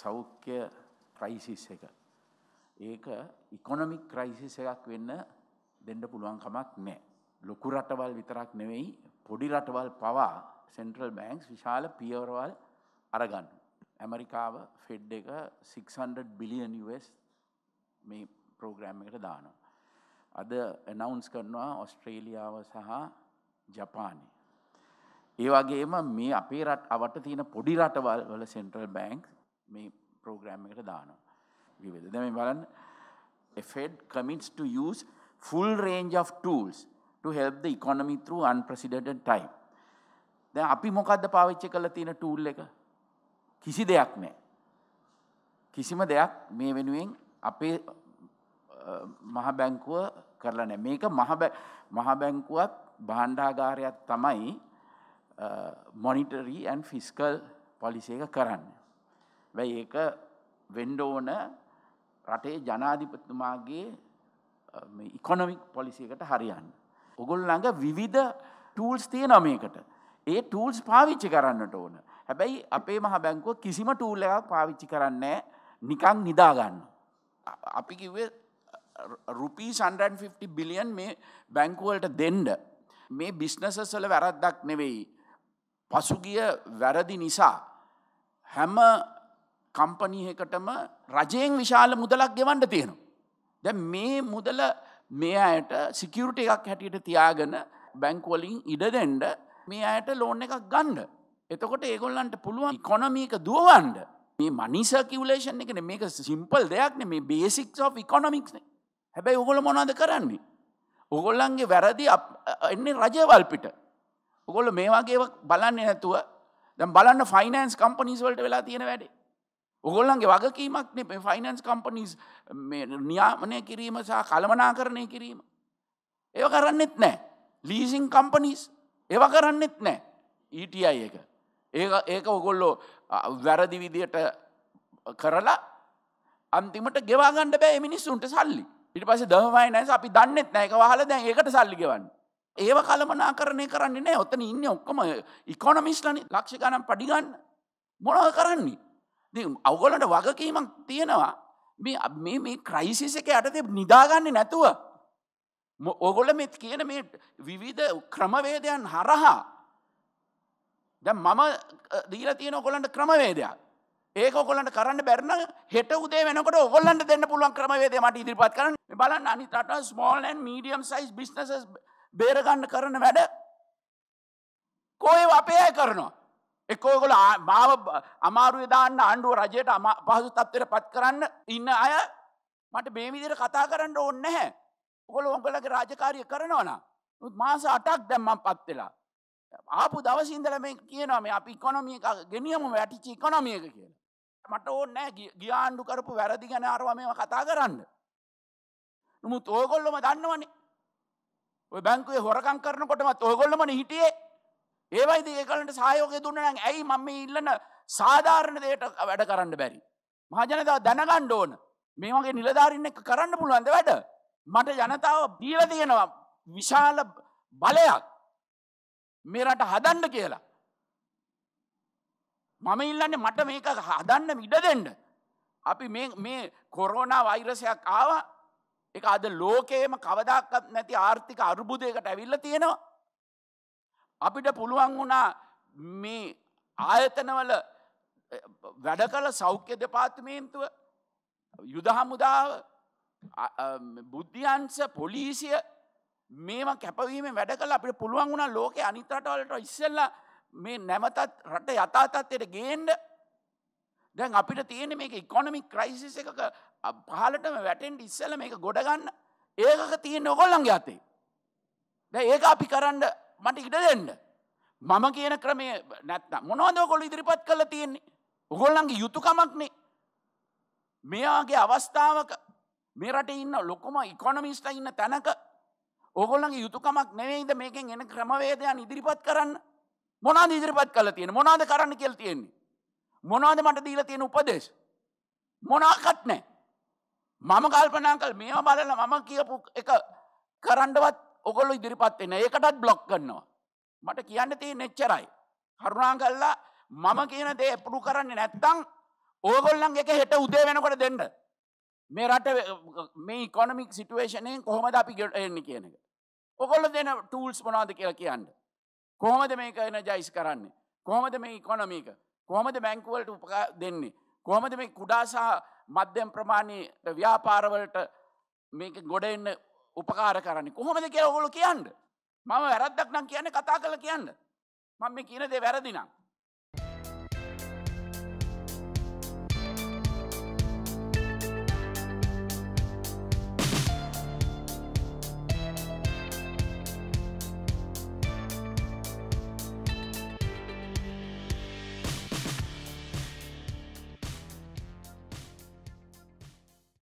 සෞඛ්‍ය ක්‍රයිසිස් එක. ඒක ඉකොනොමික් ක්‍රයිසිස් එකක් වෙන්න දෙන්න පුළුවන් කමක් නෑ. ලොකු රටවල් විතරක් නෙවෙයි පොඩි රටවල් පවා සෙන්ට්‍රල් බෑන්ක්ස් විශාල පියවරවල් අරගන්න. ඇමරිකාව ෆෙඩ් එක 600 බිලියන් US මේ ප්‍රෝග්‍රෑම් එකට දානවා. අද නවුන්ස් කරනවා ඔස්ට්‍රේලියාව සහ ජපානය. ඒවගේම මේ අපේ රට අවට තියෙන පොඩි රටවල් වල සෙන්ට්‍රල් බෑන්ක්ස් මේ පෝග්‍රෑම් එකට දානවා. විවිධ දැම බලන්න A Fed commits to use full range of tools to help the economy through unprecedented time. දැ අපි මොකක්ද පාවිච්චි කල තියෙන ටූල් එක කිසි දෙයක් නෑ. කිසිම දෙයක් මේ වෙනුවෙන් අපේ මහ බැංකුව කරලා නෑ මේක මහ බැංකුවත් බාණ්ඩාගාරයක් තමයි මොනිටරී ඇන් ෆිස්කල් පොලිසේක කරන්න. හැබැයි ඒක වෙන්න ඕන රටේ ජනාධිපතිතුමාගේ ඉකොනොමික් පොලිසියකට හරියන්න. ඔගොල්ලඟ විවිධ ටූල්ස් තියෙනවා මේකට. ඒ ටූල්ස් පාවිච්චි කරන්නට ඕන. හැබැයි අපේ මහ බැංකුව කිසිම ටූල් එකක් පාවිච්චි කරන්නේ නිකං නිදාගන්න. අපි කිව්වේ රුපී 150 බිලියන් මේ බැංකුවලට දෙන්ඩ. මේ බිස්නසසල වැරද්දක් නෙවෙයි. පසුගිය වැරදි නිසා හැම කම්පනීහකටම රජයෙන් විශාල මුදලක් ගෙවන්ඩ තියෙනවා. දැ මේ මුදල මේ අයට සිකියුට එකක් හැටියට තියාගෙන බැංකුවලින් ඉඩදෙන්ඩ මේ අයට ලෝන එකක් ගණ්ඩ. එතකොට ඒගොල්ලන්ට පුළුවන් කොනමීක දුවවන්ඩ මේ මනිස කිවලේෂන් එකන මේක සිම්පල් දෙයක්න මේ බේසික් ෝ ඉකොනමික්න හැබැයි ඔගොල මොනාද කරන්නේ. ඔගොල්ලන්ගේ වැරදි එන්නේ රජවල් පිට. ඔගොල මේවාගේ බලන්න නැතුව දැම් බලන්න ෆයිනන්ස් කම්පනිස්වලට වෙලා තියෙන වැඩේ ඔගොල්ලන්ගේ වගකීමක් නේ ෆයිනන්ස් කම්පනීස් නියාමනය කිරීම සහ කළමනා කරණය කිරීම. ඒව කරන්නෙත් නෑ ලීසින් කම්පනීස් ඒව කරන්නෙත් නෑ ඊටයි e එක. ඒ ඒක ඔගොල්ලෝ වැරදි විදියට කරලා අන්තිමට ගෙවාගන්න බෑ මිනිස්සුන්ට සල්ලි පිට පස දහවයි නැස අපි දන්නෙත් නෑක හල දැන් ඒකට සල්ලි ගෙවන්න. ඒව කළමනා කරණය කරන්නේ නෑ ඔත්තන ඉන්න ඔක්කොම ඉකොනමිස්ලනි ලක්ෂ ගනම් පඩිගන්න මොනව කරන්නේ. අවගොලට වගකීමක් තියෙනවා මේ මේ ක්‍රයිසිස එක යටතේ නිදාගන්න නැතුව. ඔගොල මෙත් කියන මේ විවිධ ක්‍රමවේදයන් හරහා. දැ මම දීල තියෙන ඔගොලන්ට ක්‍රමවේදයක්. ඒක ඔගොලන්ට කරන්න බැරන හෙට උදේ වෙනකට ඔගොල්ලන්ට දෙන්න පුළුවන් ක්‍රමවේදය මට ඉදිරිපත් කරන්න බලන්න අනිතට ස්මෝල්න් මීඩියම් සයිස් බිස්නසස් බේරගන්න කරන වැඩ කෝය අපේ කරනවා. එකෝගොල මාව අමාරුවදාන්න ආණ්ඩුව රජයට පහසු තත්වයට පත් කරන්න ඉන්න අය මට බේවිදිර කතා කරන්න ඕන්න හැ ඔොල ඔංගලගේ රාජකාරය කරනවන ත් මාස අටක් දැම්මම් පත්වෙලා. ආපු දවසින්දල මේ කියනම අපි ඉකොනමික ගෙනියම වැටිචි ඉකොනමියක කියලා. මට ඕන්න ගියාණ්ඩු කරපු වැරදි ගැන අරවාමම කතා කරන්න. නමුත් ඕගොල්ලොම දන්නවනේ. ඔය බැංකුවේ හොරකං කරනකොටම ඔයගොල්ලම හිටියේ ඒවයිද ඒකලට සයෝකය දුන්නන ඇයි මම ඉල්ලන සාධාරණ දයට වැඩ කරන්න බැරි. මහජනතාව දැනගණ්ඩ ඕන මේමගේ නිලධාරන්න එක කරන්න පුළුවන්ද වැඩ මට ජනතාව දීල තියෙනවා විශාල බලයක් මේරට හදන්න කියලා. මම ඉල්ලන්නේ මට මේක හදන්න මිඩ දෙන්න. අපි මේ කොරෝනා වෛරසයක් ආව එක අද ලෝකයේම කවදක්ත් නැති ආර්ථික අර්බුදයකට ඇවිල්ල තියෙනවා අපිට පුළුවන් වුණා මේ ආයතනවල වැඩ කළ සෞඛ්‍ය දෙපාර්තමේන්තුව යුද හමුදාව බුද්ධියන්ස පොලිසිය මේම කැපවීම වැඩ කළ අපිට පුළුවන් වුණා ලෝක අනිතරටවලට ඉස්සල්ල මේ නැමතත් රට යථතත්වයට ගේන්ඩ දැන් අපිට තියෙන මේ ඉකොනමික් ක්‍රයිසිස එකක පහලටම වැටෙන්ට ඉස්සල මේක ගොඩගන්න ඒකක තියෙන ඔකොල්ලන්ගේ අතේ. දැ ඒක අපි කරන්න මට ඉඩ දෙන්න. මම කියන ක්‍රමය නැත්ත මොනවදකොල ඉදිරිපත් කල තියෙන්නේ. උගොල්ලන්ගේ යුතුකමක්නේ. මෙයාගේ අවස්ථාවක මෙරට ඉන්න ලොකුම ඉකොනමිස්ට ඉන්න තැනක ඔගොල්ලගේ යුතුකමක් නෙවෙයිද මේකෙන් එන ක්‍රමවේදයන් ඉදිරිපත් කරන්න මොනාද ඉදිරිපත් කල තියෙන මොනාද කරන්න කෙල් තියෙන්නේ. මොනාද මට දීල තියෙන උපදේශ. මොනාකත් නෑ. මම කල්පනා කල් මේවා බලල මම කියපු එක කරන්නවත් ඔකොල්ල ඉදිරිපත් එන්න ඒකටත් බ්ලොක් කන්නවා. මට කියන්න තිය නෙච්චරයි. කරුණා කල්ලා මම කියන දේ එපරු කරන්නේ නැත්තං ඕගොල්ලන් එක හෙට උදේ වෙනකොට දෙන්න. මේ රට මේ කොනමික් සිටුවේෂනයෙන් කොහොමද අපි ගෙට එන්න කියන එක. ඔකොල්ල දෙන ටූල්ස් මොනාද කියලා කියන්න. කොහොමද මේක එන ජයිස් කරන්නේ. කොහොමද මේ ඉකොනමීක කොහොමද බැංකුවලට උපකා දෙන්නේ. කොහොමද මේ කුඩාසා මධ්‍යම් ප්‍රමාණී ව්‍යාපාරවලට මේක ගොඩ එන්න උපකාර කරන්නේ කොහොමද කියලා ඔගොලු කියන්න. මම වැරද්දක් නම් කියන්නේ කතා කළ කියන්න. මම මේ කියන දේ වැරදි නම්.